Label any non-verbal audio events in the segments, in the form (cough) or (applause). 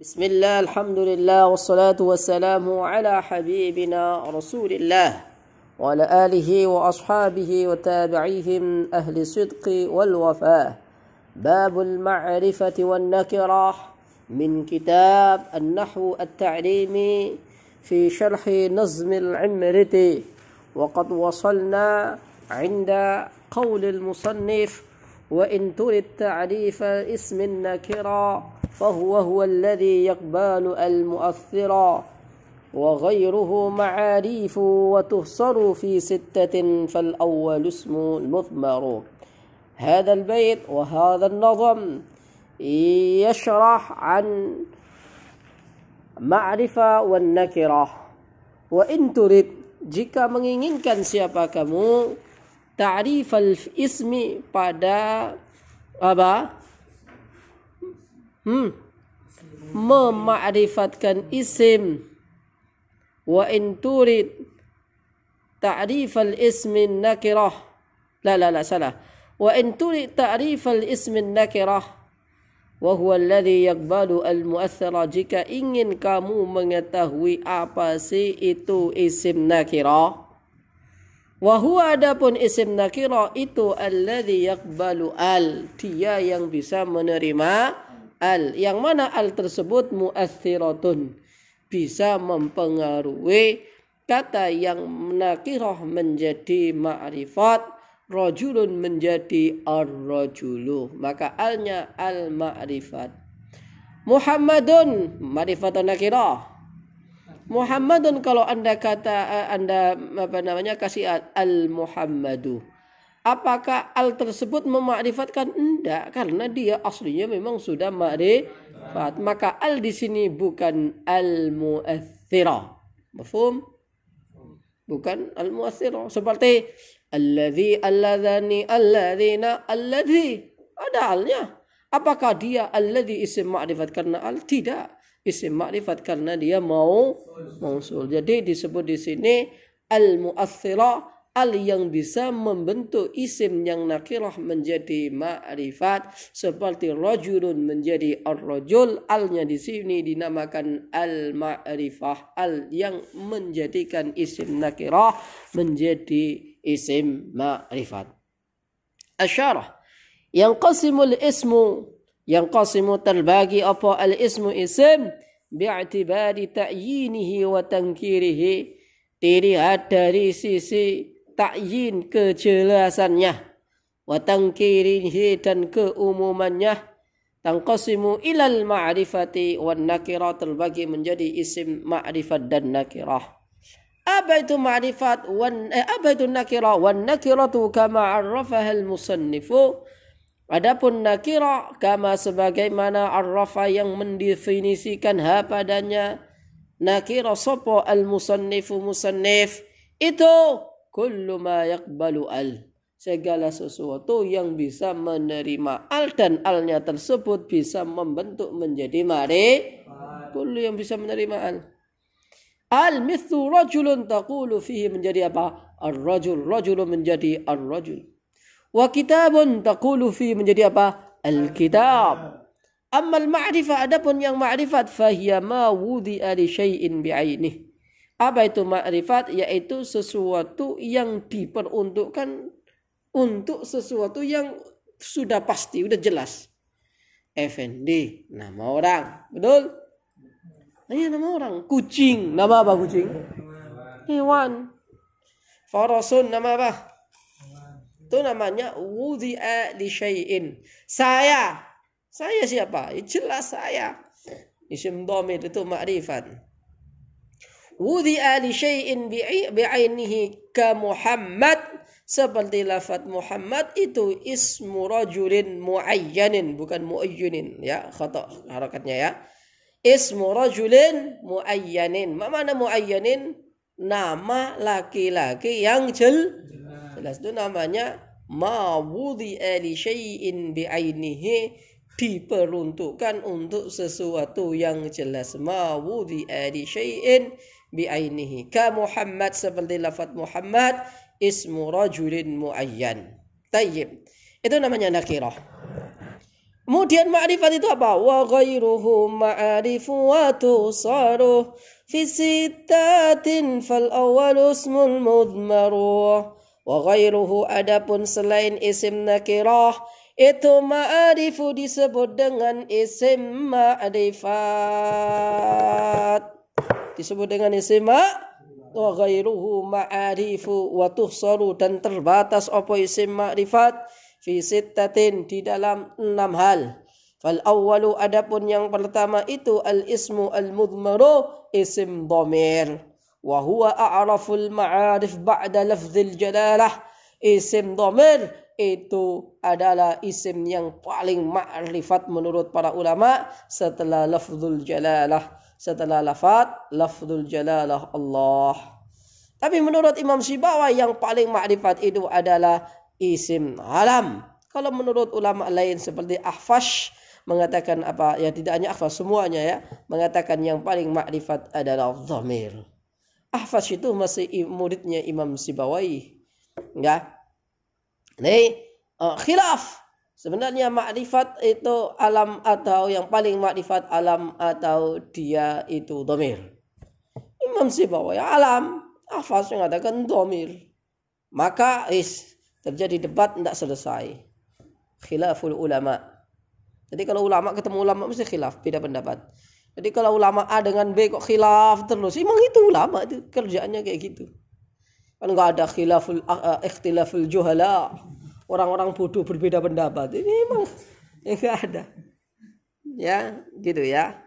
بسم الله الحمد لله والصلاة والسلام على حبيبنا رسول الله وعلى آله وأصحابه وتابعيهم أهل الصدق والوفاء باب المعرفة والنكرة من كتاب النحو التعليمي في شرح نظم العمرتي وقد وصلنا عند قول المصنف وإن ترد تعريف اسم النكرا فهو هو الذي يقبال المؤثرا وغيره معاريف وتحصر في ستة فالأول اسم المثمر هذا البيت وهذا النظم يشرح عن معرفة والنكرة وإن ترد جيكا turid jika menginginkan siapa kamu تعريف الاسم بعد أبا هم معرفة كان اسم وإن تريد تعريف الاسم النكرة لا لا لا سلا وإن تريد تعريف الاسم النكرة وهو الذي يقبل المؤثرة جك إن كامو mengetahui apa sih itu اسم نكره Wahua adapun isim nakiro itu alladhi yakbalu al. Dia yang bisa menerima al. Yang mana al tersebut mu'athiratun. Bisa mempengaruhi kata yang nakiroh menjadi ma'rifat. Rojulun menjadi ar-rojulu. Maka alnya al-ma'rifat. Muhammadun ma'rifatun nakiroh. Muhammadun kalau Anda kata eh, Anda apa namanya kasih al Muhammadu. Apakah al tersebut memakrifatkan? Enggak, karena dia aslinya memang sudah makrifat. Maka al di sini bukan al muathira. Mufum? Bukan al muathira. Seperti alladzi alladzani alladzina alladzi. Ada alnya. Apakah dia alladzi isim ma'rifat karena al? Tidak isim makrifat karena dia mau mausul. Jadi disebut di sini al muathira al yang bisa membentuk isim yang nakirah menjadi ma'rifat seperti rojulun menjadi ar-rajul alnya di sini dinamakan al ma'rifah al yang menjadikan isim nakirah menjadi isim ma'rifat asyarah yang qasimul ismu yang qasimu terbagi apa al ismu isim bi'tibari ta'yinihi wa tangkirihi dilihat dari sisi ta'yin kejelasannya wa tangkirihi dan keumumannya tangqasimu ilal ma'rifati wan nakirah terbagi menjadi isim ma'rifat dan nakirah apa itu ma'rifat wan eh, apa itu nakirah wan nakiratu kama arrafaha al musannifu Adapun nakira kama sebagaimana arrafa yang mendefinisikan ha padanya nakira sopo al musannifu musannif itu kullu ma yakbalu al segala sesuatu yang bisa menerima al dan alnya tersebut bisa membentuk menjadi mari kullu yang bisa menerima al al mithlu rajulun taqulu fihi menjadi apa ar rajul rajulun menjadi ar rajul Wa kitabun taqulu fi menjadi apa? alkitab Amal Ammal ma'rifah adapun yang ma'rifat fahiya ma wudi ali syai'in bi'ainih. Apa itu ma'rifat? Yaitu sesuatu yang diperuntukkan untuk sesuatu yang sudah pasti, sudah jelas. FND, nama orang. Betul? Iya nama orang. Kucing, nama apa kucing? Hewan. Farosun, nama apa? itu namanya wudi'a li syai'in saya saya siapa ya, jelas saya isim domir itu ma'rifan wudi'a li syai'in bi'ainihi ka Muhammad seperti lafat Muhammad itu ismu rajulin muayyanin bukan muayyunin ya khata harakatnya ya ismu rajulin muayyanin. mana muayyanin? Nama laki-laki yang jel belas itu namanya ma wudi'a li syai'in bi'ainihi diperuntukkan untuk sesuatu yang jelas ma wudi'a li syai'in bi'ainihi ka Muhammad seperti lafaz Muhammad ismu rajulin muayyan tayyib itu namanya nakirah Kemudian ma'rifat itu apa? Wa ghairuhu ma'arif wa tusaruh fi sittatin fal awwal ismul mudmaruh wa ghairuhu adapun selain isim nakirah itu ma'arifu disebut dengan isim ma'rifat disebut dengan isim ma? wa ghairuhu ma'arifu wa tuhsaru dan terbatas apa isim ma'rifat fi sittatin di dalam enam hal. Fal awwalu adapun yang pertama itu al ismu al mudmaru isim domir. وهو أعرف المعارف بعد لفظ الجلالة isim domir itu adalah isim yang paling ma'rifat menurut para ulama setelah lafzul jalalah setelah lafat lafzul jalalah Allah tapi menurut Imam Syibawa yang paling ma'rifat itu adalah isim alam kalau menurut ulama lain seperti Ahfash mengatakan apa ya tidak hanya Ahfash semuanya ya mengatakan yang paling ma'rifat adalah dhamir Ahfaz itu masih muridnya Imam Sibawai. Enggak. Nih uh, khilaf. Sebenarnya makrifat itu alam atau yang paling makrifat alam atau dia itu domir. Imam Sibawai alam. Ahfaz mengatakan domir. Maka is terjadi debat tidak selesai. Khilaful ulama. Jadi kalau ulama ketemu ulama mesti khilaf, beda pendapat. Jadi kalau ulama A dengan B kok khilaf terus, emang itu ulama itu kerjaannya kayak gitu. Kan nggak ada khilaful uh, uh ikhtilaful juhala. Orang-orang bodoh berbeda pendapat. Ini emang enggak ya ada. Ya, gitu ya.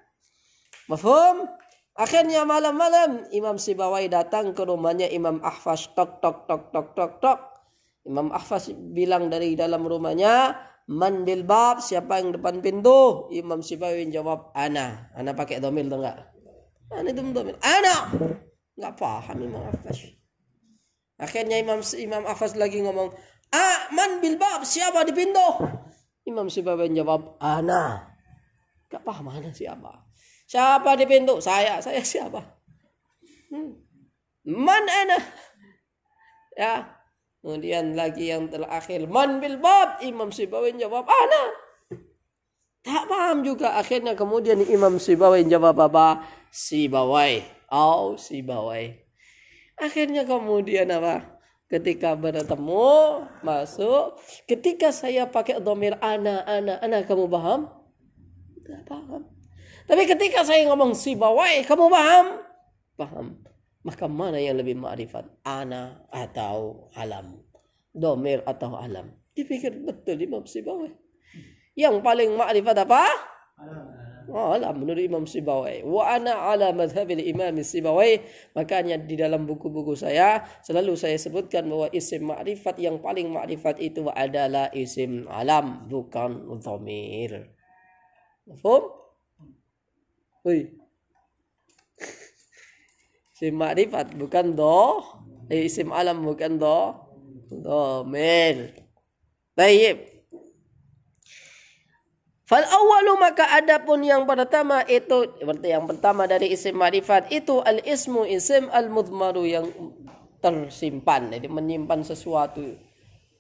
Mafhum? Akhirnya malam-malam Imam Sibawai datang ke rumahnya Imam Ahfaz tok tok tok tok tok tok. Imam Ahfaz bilang dari dalam rumahnya, man bil bab siapa yang depan pintu Imam Syifawi jawab ana ana pakai domil tuh enggak ana itu domil ana enggak paham Imam Afas akhirnya Imam Imam Afas lagi ngomong ah man bil bab siapa di pintu Imam Syifawi jawab ana enggak paham ana siapa siapa di pintu saya saya siapa hmm. man ana ya Kemudian lagi yang terakhir, man bil bab. Imam Sibawai jawab, ana. Tak paham juga. Akhirnya kemudian Imam Sibawai jawab apa? Sibawai. Au oh, Sibawai. Akhirnya kemudian apa? Ketika bertemu, masuk. Ketika saya pakai domir ana, ana, ana. Kamu paham? Tak paham. Tapi ketika saya ngomong Sibawai, kamu paham? Paham. Maka mana yang lebih ma'rifat? Ana atau alam? Domir atau alam? Dipikir betul Imam Sibawai. Yang paling ma'rifat apa? Alam. Oh, alam menurut Imam Sibawai. Wa ana ala madhabil Imam Sibawai. Makanya di dalam buku-buku saya selalu saya sebutkan bahwa isim ma'rifat yang paling ma'rifat itu adalah isim alam bukan domir. Mafhum? Oi isim ma'rifat bukan do eh, isim alam bukan do mil baik fal awalu maka adapun yang pertama itu berarti yang pertama dari isim ma'rifat itu al ismu isim al mudmaru yang tersimpan jadi menyimpan sesuatu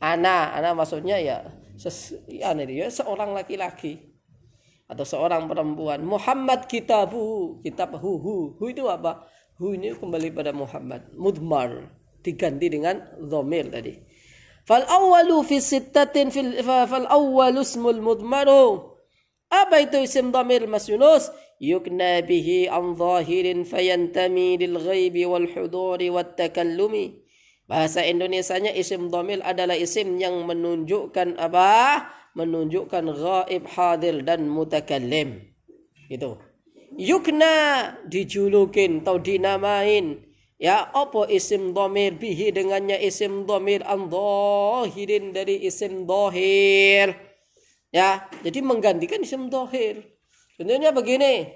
ana ana maksudnya ya ses, ya, ya seorang laki-laki atau seorang perempuan Muhammad kitabu kitab huhu hu itu apa hu ini kembali pada Muhammad mudmar diganti dengan dhamir tadi fal awwalu fi sittatin fil fal awwalu ismul mudmaru apa itu isim dhamir Mas Yunus yukna bihi an zahirin fayantami lil ghaibi wal huduri wat takallumi Bahasa Indonesianya isim domil adalah isim yang menunjukkan apa? Menunjukkan gaib hadir dan mutakallim. itu yukna dijulukin atau dinamain ya apa isim domir bihi dengannya isim domir andohirin dari isim dohir ya jadi menggantikan isim dohir contohnya begini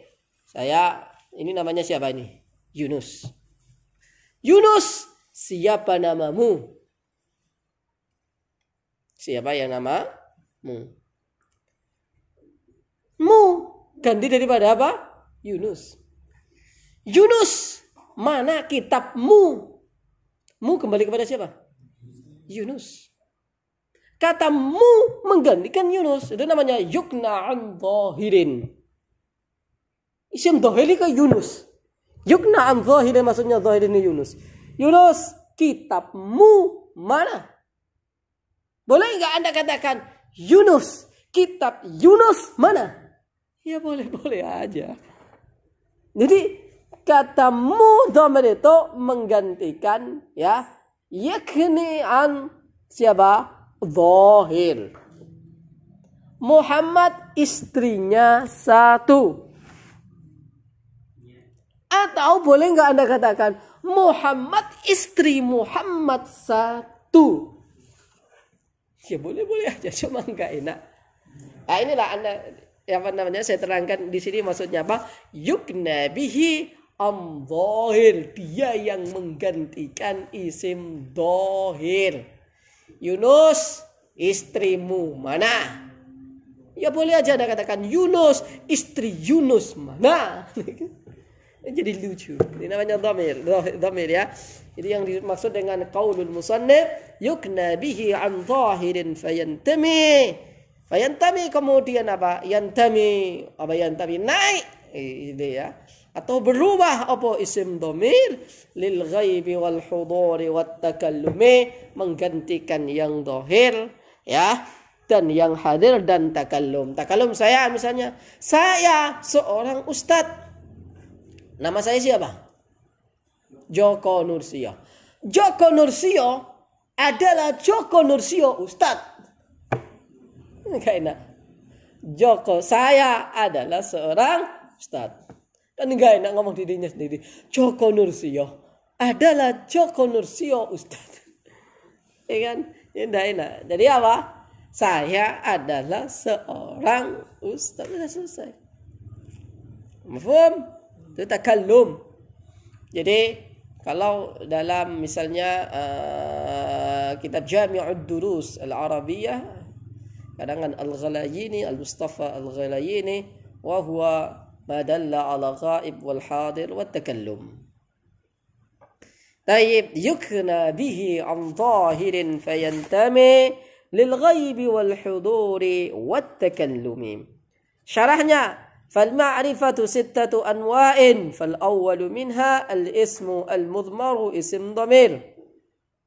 saya ini namanya siapa ini Yunus Yunus siapa namamu siapa yang nama mu mu ganti daripada apa Yunus. Yunus, mana kitabmu? Mu kembali kepada siapa? Yunus. Kata mu menggantikan Yunus. Itu namanya yukna'an zahirin. Isim zahiri ke Yunus. Yukna'an zahirin maksudnya zahirin Yunus. Yunus, kitabmu mana? Boleh nggak Anda katakan Yunus, kitab Yunus mana? Ya boleh-boleh aja. Jadi kata mudhamir itu menggantikan ya yakni an siapa? Zahir. Muhammad istrinya satu. Atau eh, boleh nggak Anda katakan Muhammad istri Muhammad satu. Ya boleh-boleh aja cuma nggak enak. Nah, inilah Anda ya apa namanya saya terangkan di sini maksudnya apa? Yukna bihi amdohir dia yang menggantikan isim dohir. Yunus istrimu mana? Ya boleh aja ada katakan Yunus istri Yunus mana? (laughs) Jadi lucu. Ini namanya domir, domir ya. Jadi yang dimaksud dengan kaulul musannif yukna bihi amdohirin fayantami tami kemudian apa? Yantami apa yantami naik ide ya. Atau berubah apa isim domir lil ghaibi wal huduri wat takallumi menggantikan yang dohir ya dan yang hadir dan takallum. Takallum saya misalnya saya seorang ustad Nama saya siapa? Joko Nursio. Joko Nursio adalah Joko Nursio ustad Enggak (laughs) enak. Joko saya adalah seorang Ustad Kan enggak enak ngomong dirinya sendiri. Joko Nursio adalah Joko Nursio Ustad (laughs) Ya kan? Ya enggak enak. Jadi apa? Saya adalah seorang Ustad Sudah selesai. Mufum? Itu takallum. Jadi kalau dalam misalnya uh, kitab Jami'ud Durus Al-Arabiyah karangan Al-Ghalayini Al-Mustafa Al-Ghalayini wa huwa ما دل على غائب والحاضر والتكلم طيب يكنى به عن ظاهر فينتمي للغيب والحضور والتكلم شرحنا فالمعرفة ستة أنواع فالأول منها الاسم المضمر اسم ضمير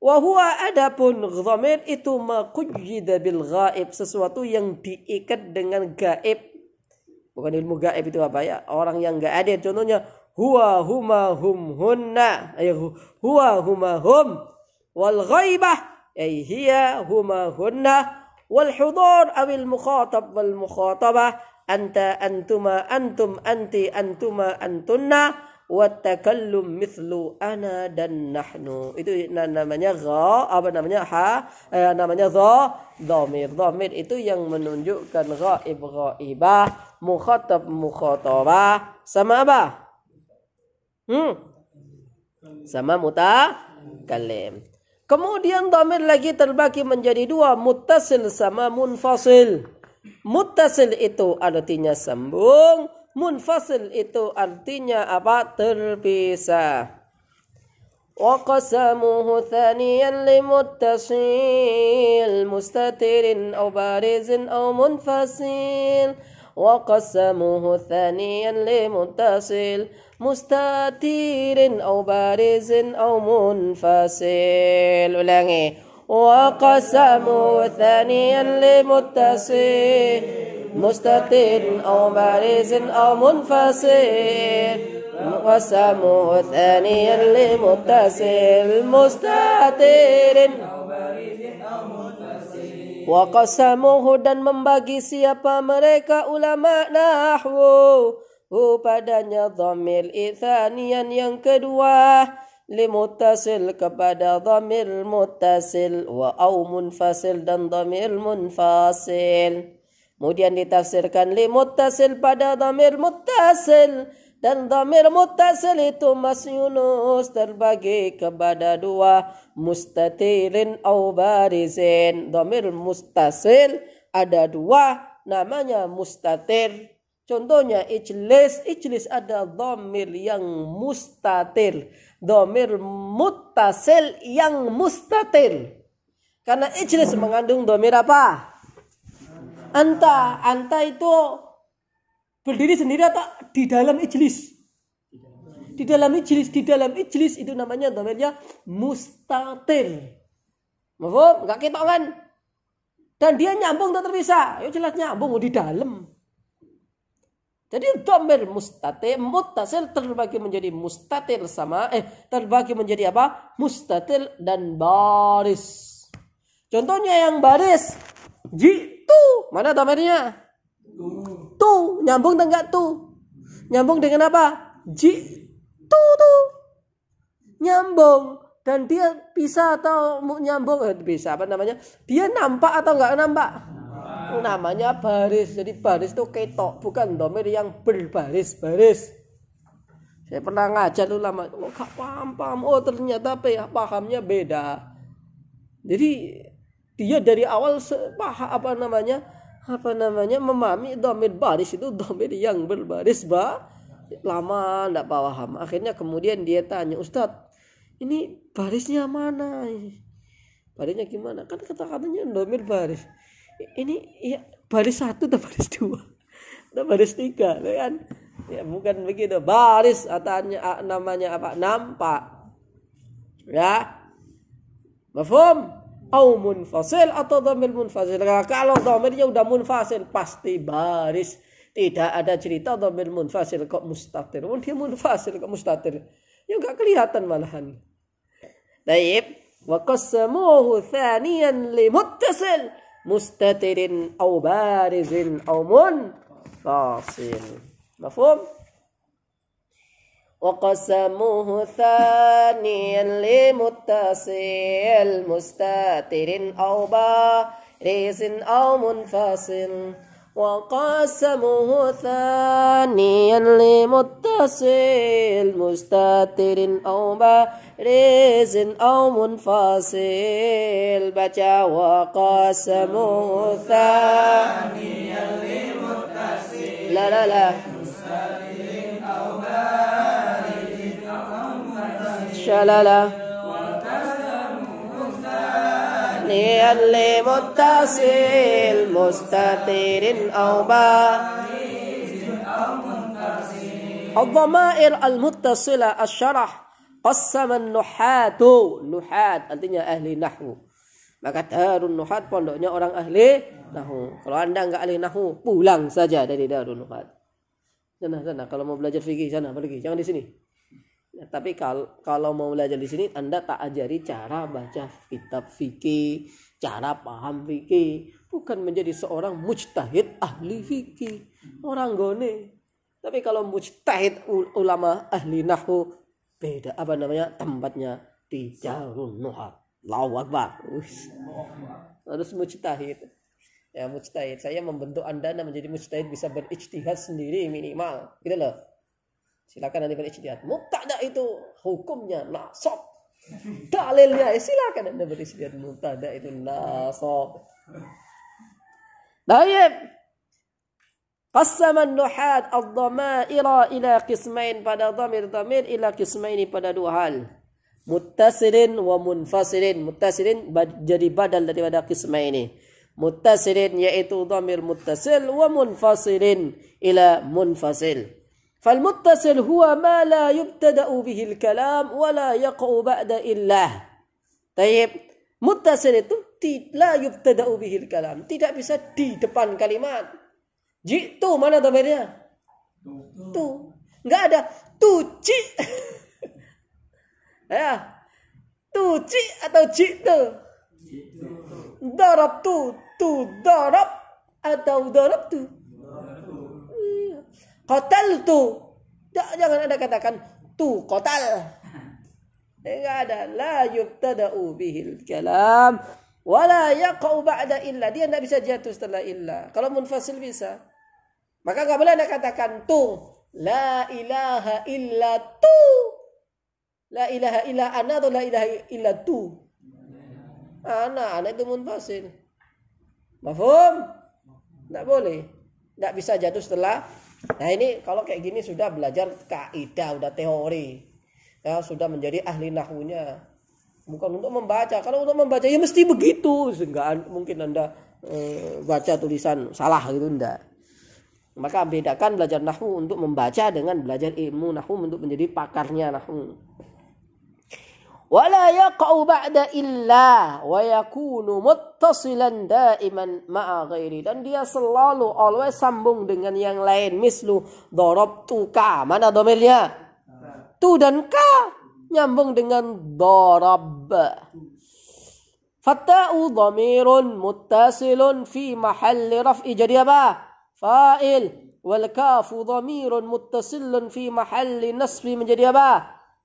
Wahua adapun dhamir itu makujida bil gaib. Sesuatu yang diikat dengan gaib. Bukan ilmu gaib itu apa ya? Orang yang gak ada. Contohnya huwa huma hum hunna. Ayo, huwa huma hum. Wal ghaibah. Ay hiya huma hunna. Wal hudur awil mukhatab wal mukhatabah. Anta antuma antum anti antuma antunna watakallum mithlu ana dan nahnu itu namanya gha apa namanya ha eh, namanya dha dhamir dhamir itu yang menunjukkan ghaib ghaibah mukhatab mukhatabah sama apa hmm sama muta kalim kemudian dhamir lagi terbagi menjadi dua muttasil sama munfasil muttasil itu artinya sambung Munfasil itu artinya apa? Terpisah. وقسمه ثانيا لمتصل مستتر أو بارز أو منفصل وقسمه ثانيا لمتصل مستتر أو بارز أو منفصل ulangi وقسمه ثانيا لمتصل مستتر أو بارز أو منفصل وسمو ثانيا لمتصل مستتر Waqasamuhu dan membagi siapa mereka ulama nahwu padanya dhamir ithanian yang kedua limuttasil kepada dhamir muttasil wa au munfasil dan dhamir munfasil Kemudian ditafsirkan li muttasil pada dhamir muttasil dan dhamir muttasil itu mas Yunus terbagi kepada dua mustatirin au barizin. Dhamir muttasil ada dua namanya mustatir. Contohnya ijlis, ijlis ada dhamir yang mustatir, dhamir muttasil yang mustatir. Karena ijlis mengandung dhamir apa? anta anta itu berdiri sendiri atau di dalam ijlis di dalam ijlis di dalam ijlis itu namanya namanya mustatir Mafum? Enggak kita kan? Dan dia nyambung tak terpisah. Ya jelas nyambung di dalam. Jadi domir mustatir, mutasil terbagi menjadi mustatil sama eh terbagi menjadi apa? Mustatil dan baris. Contohnya yang baris tu mana domainnya tu nyambung tenggat tu nyambung dengan apa ji tu tu nyambung dan dia bisa atau nyambung eh, bisa apa namanya dia nampak atau nggak nampak nah. namanya baris jadi baris itu ketok bukan domir yang berbaris-baris saya pernah ngajar lu lama oh gak paham paham oh ternyata apa ya pahamnya beda jadi dia dari awal sepaha apa namanya apa namanya memahami domir baris itu domir yang berbaris ba lama tidak paham akhirnya kemudian dia tanya Ustad ini barisnya mana barisnya gimana kan kata katanya domir baris ini ya baris satu atau baris dua (laughs) atau baris tiga ya kan ya bukan begitu baris atanya namanya apa nampak ya mafum au munfasil atau dhamir munfasil. Nah, kalau dhamirnya udah munfasil pasti baris. Tidak ada cerita dhamir munfasil kok mustatir. Oh, dia munfasil kok mustatir. Ya kelihatan malahan. Baik. Wa qassamuhu thaniyan li muttasil mustatirin au barizin au munfasil. Mafhum? وقسموه ثانيا لمتصل مستتر أو بارز أو منفصل وقسموه ثانيا لمتصل مستتر أو بارز أو منفصل بجا وقسموه ثانيا لمتصل لا لا لا شلله لمتصل مستتر أو بارز أو منفصل الضمائر المتصلة الشرح qassama nuhatu nuhat artinya ahli nahwu maka darun nuhat pondoknya orang ahli nahwu kalau anda nggak ahli nahwu pulang saja dari darun nuhat sana sana kalau mau belajar fikih sana pergi jangan di sini Nah, tapi kalau kalau mau belajar di sini Anda tak ajari cara baca kitab fikih, cara paham fikih, bukan menjadi seorang mujtahid ahli fikih, orang gone. Tapi kalau mujtahid ulama ahli nahwu beda apa namanya tempatnya di Jarun Nuhar. Allahu Akbar. Harus mujtahid. Ya mujtahid. Saya membentuk Anda, anda menjadi mujtahid bisa berijtihad sendiri minimal. Gitu loh Silakan nanti beristihad. Mubtada itu hukumnya nasab. Dalilnya eh, silakan Anda beristihad. Mubtada itu nasab. Baik. قسم النحاة الضمائر ila قسمين pada ضمير ضمير إلى قسمين pada dua hal muttasilin wa munfasirin muttasilin jadi badal daripada qismain ini muttasilin yaitu dhamir muttasil wa munfasirin ila munfasil فالمتصل هو ما لا يبتدأ به الكلام ولا يقع بعد إلا طيب متصل itu لا yubtada به الكلام tidak bisa di depan kalimat jitu mana domainnya tu nggak ada tuci (laughs) ya tuci atau jitu darab tu tu darab atau darab tu Kotal tu. Jangan ada katakan tu kotal. Eh, enggak ada. La yubtada'u bihil kalam. Wala yaqau ba'da illa. Dia tidak bisa jatuh setelah illa. Kalau munfasil bisa. Maka enggak boleh anda katakan tu. La ilaha illa tu. La ilaha illa ana atau la ilaha illa tu. Ana, ana itu munfasil. Mafhum? Tidak boleh. Tidak bisa jatuh setelah Nah ini kalau kayak gini sudah belajar kaidah, udah teori, ya sudah menjadi ahli nahunya. Bukan untuk membaca, kalau untuk membaca ya mesti begitu, nggak mungkin anda eh, baca tulisan salah gitu enggak. Maka bedakan belajar nahu untuk membaca dengan belajar ilmu nahu untuk menjadi pakarnya nahu wala yaqa'u ba'da illa wa yakunu muttasilan daiman ma'a ghairi dan dia selalu always sambung dengan yang lain mislu dorob tuka mana domelnya tu dan ka nyambung dengan dorob fatta'u dhamirun mutasilun fi mahalli raf'i jadi apa fa'il wal kafu dhamirun mutasilun fi mahalli nasbi menjadi apa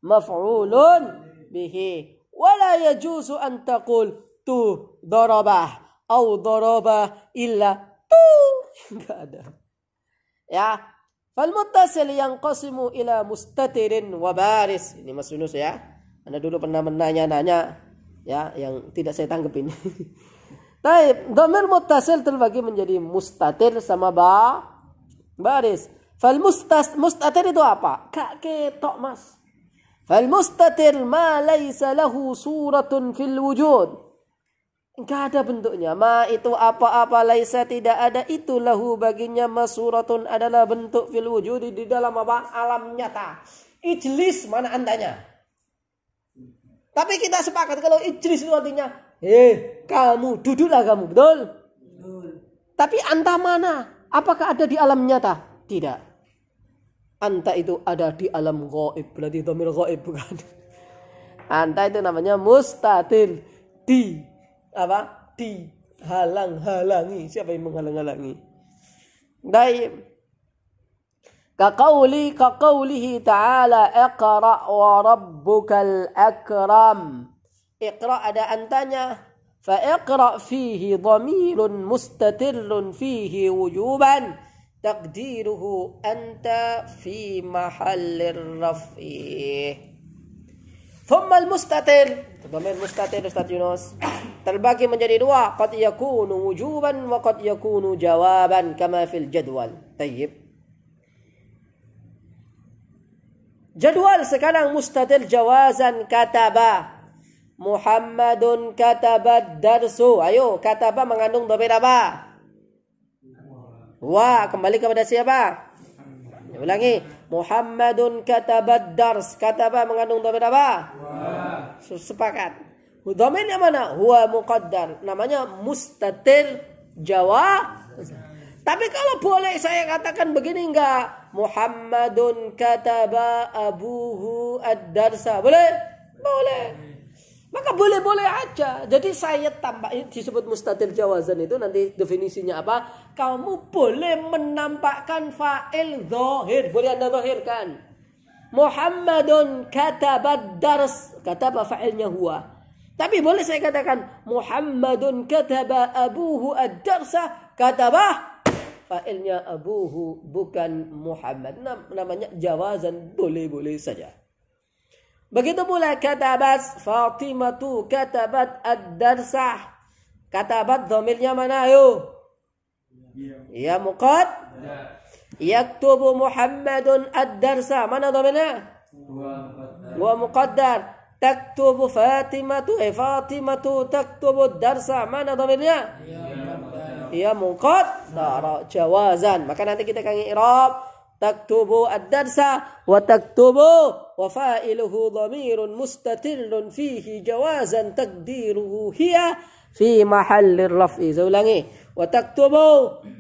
maf'ulun bihi wala yajuzu an taqul tu darabah au darabah illa tu enggak (laughs) ada ya fal muttasil yang qasimu ila mustatirin wa baris ini Mas Yunus ya Anda dulu pernah menanya-nanya ya yang tidak saya tanggepin nah (laughs) domir muttasil terbagi menjadi mustatir sama ba baris. Fal mustas, mustatir itu apa? Kak ketok mas. Al-mustatir ma laisa lahu suratun fil wujud. Enggak ada bentuknya. Ma itu apa-apa laisa tidak ada itu lahu baginya masuratun adalah bentuk fil wujud di dalam apa? Alam nyata. Ijlis mana andanya? Tapi kita sepakat kalau ijlis itu artinya eh kamu duduklah kamu, betul? Betul. Tapi anta mana? Apakah ada di alam nyata? Tidak anta itu ada di alam gaib berarti domir gaib bukan anta itu namanya mustatil di apa di halang halangi siapa yang menghalang halangi Daib. kakauli kakaulihi ta'ala ikra wa rabbukal akram. ikra ada antanya. Fa iqra fihi dhamirun mustatirrun fihi wujuban takdiruhu anta fi mahallir raf'i thumma al-mustatir Domain mustatir Ustaz Yunus terbagi menjadi dua qad yakunu wujuban wa qad yakunu jawaban kama fil jadwal tayyib Jadwal sekarang mustatir jawazan kataba. Muhammadun kataba darsu. Ayo, kataba mengandung domain apa? Wa kembali kepada siapa? Saya ulangi. Muhammadun katabad dars. Kata apa mengandung domen apa? Wa. Sepakat. Domain mana? Huwa muqaddar. Namanya mustatir jawa. Tapi kalau boleh saya katakan begini enggak? Muhammadun kataba abuhu ad-darsa. Boleh? Boleh. Maka boleh-boleh aja. Jadi saya tambah disebut mustatil jawazan itu nanti definisinya apa? Kamu boleh menampakkan fa'il zahir. Boleh Anda zahirkan. Muhammadun katabad dars. Kataba fa'ilnya huwa. Tapi boleh saya katakan Muhammadun kataba abuhu ad-darsa katabah fa'ilnya abuhu bukan Muhammad. Namanya jawazan boleh-boleh saja. Begitu pula kata tu Fatimatu bat ad-darsah. bat dhamirnya mana ayo? Ya muqad. Yaktubu Muhammadun ad darsah Mana dhamirnya? Wa muqaddar. Taktubu Fatimatu eh, tu taktubu ad darsah Mana dhamirnya? Ya muqaddar. Jawazan. Maka nanti kita akan ikhrab. taktubu ad darsah wa taktubu وفائله ضمير مستتر فيه جوازا تقديره هي في محل الرفع زولاني وتكتب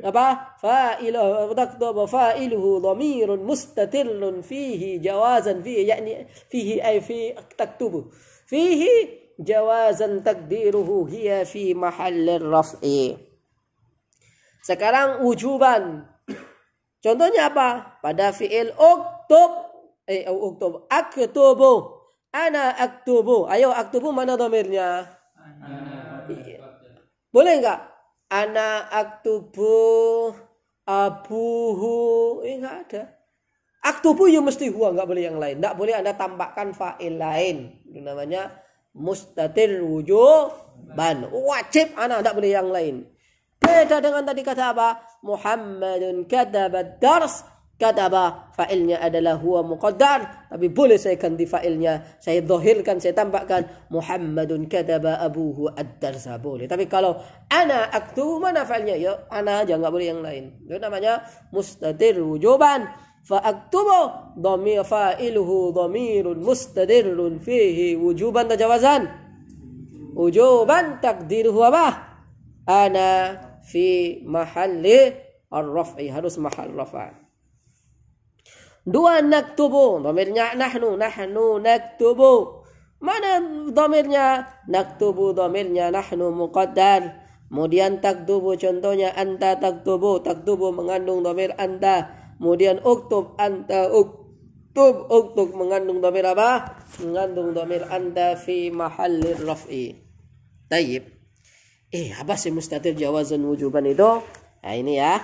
أبا فاعله وتكتب فاعله ضمير مستتر فيه جوازا فيه يعني فيه أي في تكتب فيه جوازا تقديره هي في محل الرفع sekarang wujuban contohnya apa pada fiil uktub eh uktub oh, oh, aktubu ana aktubu ayo aktubu mana domirnya iya. boleh enggak ana aktubu abuhu eh, enggak ada aktubu ya mesti huwa enggak boleh yang lain enggak boleh anda tambahkan fa'il lain itu namanya mustatil wujuban wajib anak enggak boleh yang lain beda dengan tadi kata apa Muhammadun katabat dars Kataba fa'ilnya adalah huwa muqaddar. Tapi boleh saya ganti fa'ilnya. Saya dohirkan, saya tampakkan. Muhammadun kataba abuhu ad-darza. Boleh. Tapi kalau ana aktu mana fa'ilnya? Ya, ana aja. Tidak boleh yang lain. Itu namanya mustadir wujuban. Fa'aktubu domir fa'iluhu domirun mustadirun fihi wujuban tajawazan. Wujuban takdiruhu apa? Ana fi mahali ar-raf'i. Harus mahal rafa'i. Dua naktubu. Domirnya nahnu. Nahnu naktubu. Mana domirnya? Naktubu domirnya nahnu muqaddar. Kemudian tak tubu contohnya anta tak tubu mengandung domir anta. Kemudian uktub anta uktub. Uktub mengandung domir apa? Mengandung domir anta fi mahalir raf'i. Tayyib. Eh, apa sih mustatir jawazan wujuban itu? Nah, ini ya.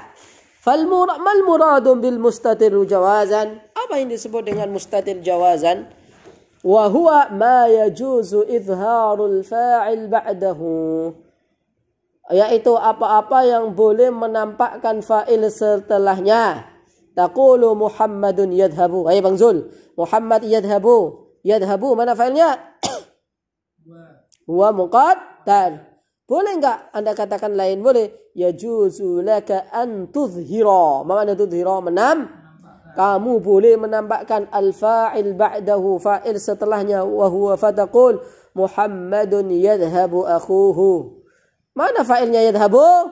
Mal muradum bil mustatir jawazan? Apa yang disebut dengan mustatir jawazan? Wa huwa ma yajuzu izharul fa'il ba'dahu. Yaitu apa-apa yang boleh menampakkan fa'il setelahnya. Taqulu Muhammadun yadhabu. Hai Bang Zul. Muhammad yadhabu. Yadhabu mana fa'ilnya? Wa muqaddar. Boleh enggak Anda katakan lain? Boleh. Ya juzu laka an tuzhira. Mana tuzhira? Menam. Kamu boleh menampakkan al-fa'il ba'dahu fa'il setelahnya. huwa fataqul Muhammadun yadhabu akhuhu. Mana fa'ilnya yadhabu?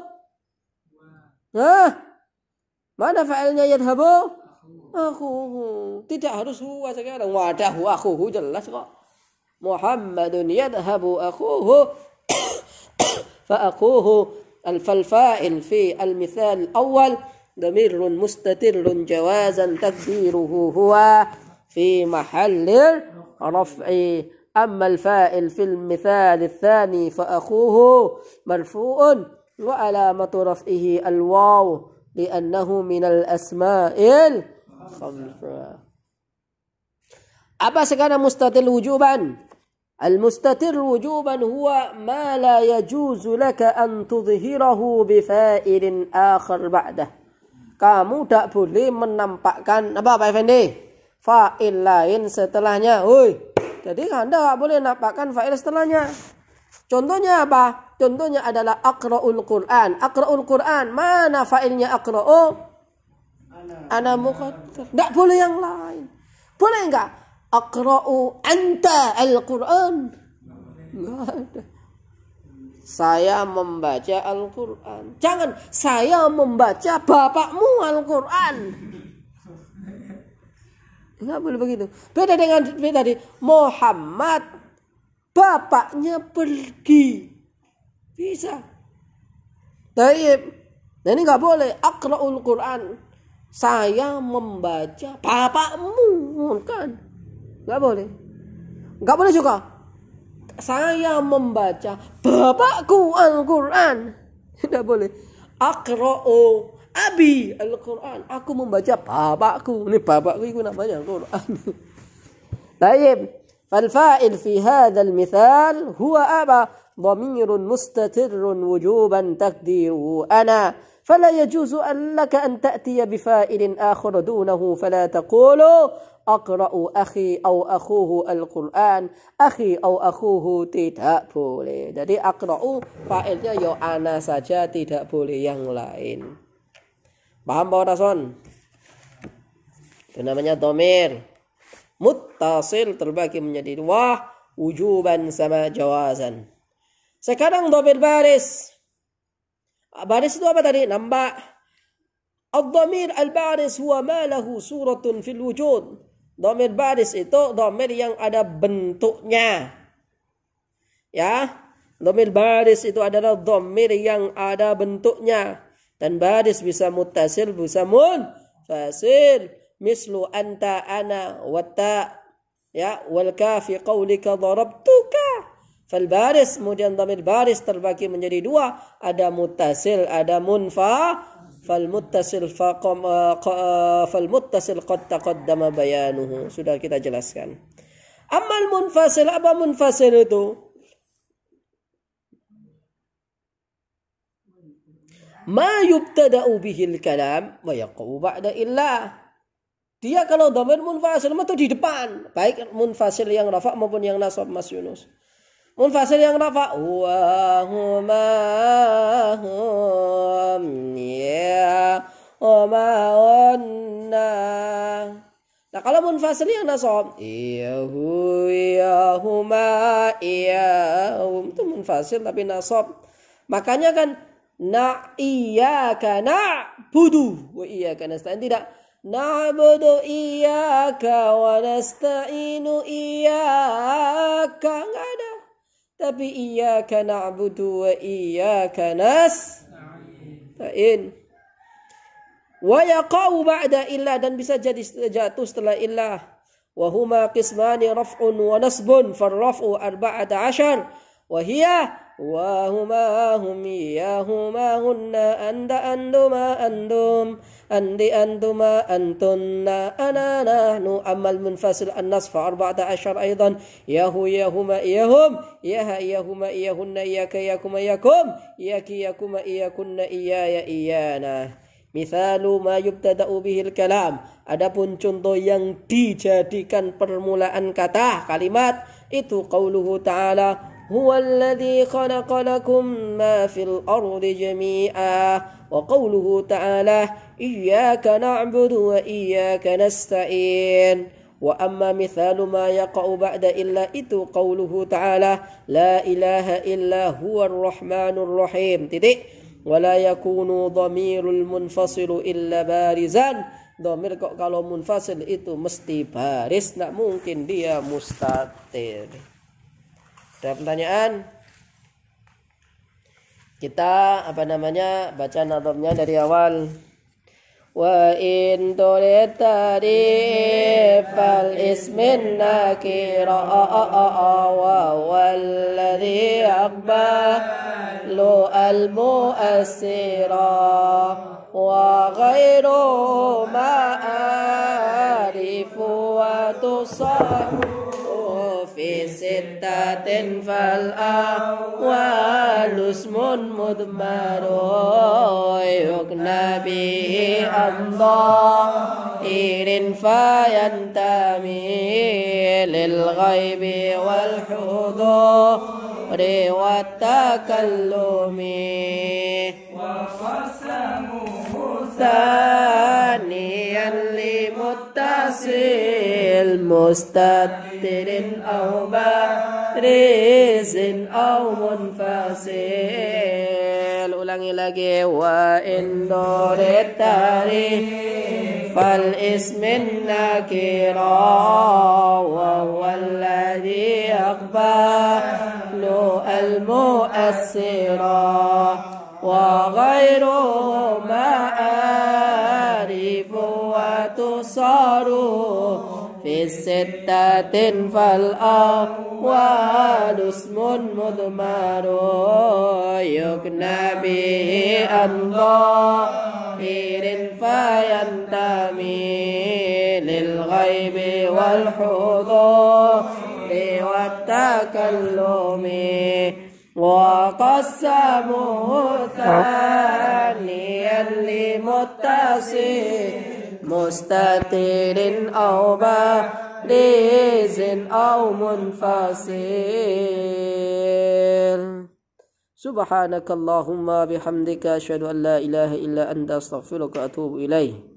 Hah? Mana fa'ilnya yadhabu? Akhuhu. Tidak harus huwa sekarang. Wadah akhuhu jelas kok. Muhammadun yadhabu akhuhu فأخوه الفلفائل في المثال الأول ضمير مستتر جوازا تقديره هو في محل رفع أما الفائل في المثال الثاني فأخوه مرفوع وعلامة رفعه الواو لأنه من الأسماء الخمسة أبا سكان مستدل وجوبا المستتر وجوبا هو ما لا يجوز لك أن تظهره بفائل آخر بعده kamu tak boleh menampakkan apa Pak Effendi fa'il lain setelahnya Hui. jadi anda tak boleh nampakkan fa'il setelahnya contohnya apa contohnya adalah akra'ul Quran akra'ul Quran mana fa'ilnya akra'u ana muqaddar tak boleh yang lain boleh enggak akra'u anta al-Quran. Saya membaca Al-Quran. Jangan saya membaca bapakmu Al-Quran. Enggak boleh begitu. Beda dengan beda tadi. Muhammad bapaknya pergi. Bisa. Taib. Nah ini nggak boleh. Akra'ul Quran. Saya membaca bapakmu kan. Gak boleh. Gak boleh juga Saya membaca bapakku Al-Quran. Tidak boleh. Akra'u abi Al-Quran. Aku membaca bapakku. Ini bapakku itu namanya Al-Quran. Baik. فالفاعل في هذا المثال هو أبا ضمير مستتر وجوبا تقديره أنا فلا يجوز أن لك أن تأتي بفائل آخر دونه فلا تقول أقرأ أخي أو أخوه القرآن أخي أو أخوه tidak boleh jadi أقرأ failnya yo ya ana saja tidak boleh yang lain paham Pak Rason itu namanya domir muttasil terbagi menjadi wah wujuban sama jawazan sekarang domir baris Ah, baris itu apa tadi nampak Al-dhamir al-baris huwa ma lahu suratun fil wujud. Dhamir baris itu dhamir yang ada bentuknya. Ya. Dhamir baris itu adalah dhamir yang ada bentuknya. Dan baris bisa mutasil, bisa mun. Fasil. Mislu anta ana wata. Ya. Wal kafi qawlika darabtuka. Fal baris kemudian dhamir baris terbagi menjadi dua, ada mutasil, ada munfa. Fal muttasil faqam eh, eh, fal mutasil qad taqaddama bayanuhu. Sudah kita jelaskan. Amal munfasil apa munfasil itu? ma yubtada'u bihil kalam wa yaqu ba'da illa Dia kalau dhamir munfasil itu di depan, baik munfasil yang rafa maupun yang nasab Mas Yunus munfasil yang rafa wa huma hum ya huma onna. Nah kalau munfasil yang nasob huma iya hum Itu munfasil tapi nasab Makanya kan Na iya na budu Wa kana nasta'in Tidak Na'budu iyaka wa nasta'inu iyaka Enggak ada tapi iyyaka na'budu wa iyyaka nasta'in wa yaqau ba'da illa dan bisa jadi jatuh setelah illa wa huma qismani raf'un wa nasbun farraf'u arba'ata asyar وهي وهما هم يا هما هن أند أندما أندم أند أندما أنتن أنا نحن أما المنفصل النصف أربعة عشر أيضا ياهو ياهما إياهم ياها إياهما إياهن إياك إياكما إياكم إياك إياكما إياكن إياي إيانا مثال ما yubtada bihil kalam. Adapun contoh yang dijadikan permulaan kata kalimat itu قوله تعالى هو الذي خلق لكم ما في الأرض جميعا وقوله تعالى إياك نعبد وإياك نستعين وأما مثال ما يقع بعد إلا إتو قوله تعالى لا إله إلا هو الرحمن الرحيم تدئ ولا يكون ضمير المنفصل إلا بارزا ضمير kok kalau munfasil مستي بارز baris ممكن mungkin dia ada pertanyaan kita apa namanya baca nadomnya dari awal wa in turitari fal ismin nakira wa walladhi lu al mu'assira wa ghairu ma'arifu wa tusahu ستة فالأول اسم مدمر يكنى به عن فينتمي للغيب والحضور والتكلم وقسمه ثانيا غسيل مستتر أو بارز أو منفصل ulangi lagi wa indore tarif fal ismin nakira wa walladhi aqbalu al mu'assira wa ghayru ma في الستة فالأقوال اسم مضمر يكنى به أن ظاهر فينتمي للغيب والحضور والتكلم وقسمه ثانيا لمتصل مستتر أو بارز أو منفصل سبحانك اللهم بحمدك أشهد أن لا إله إلا أنت أستغفرك وأتوب إليه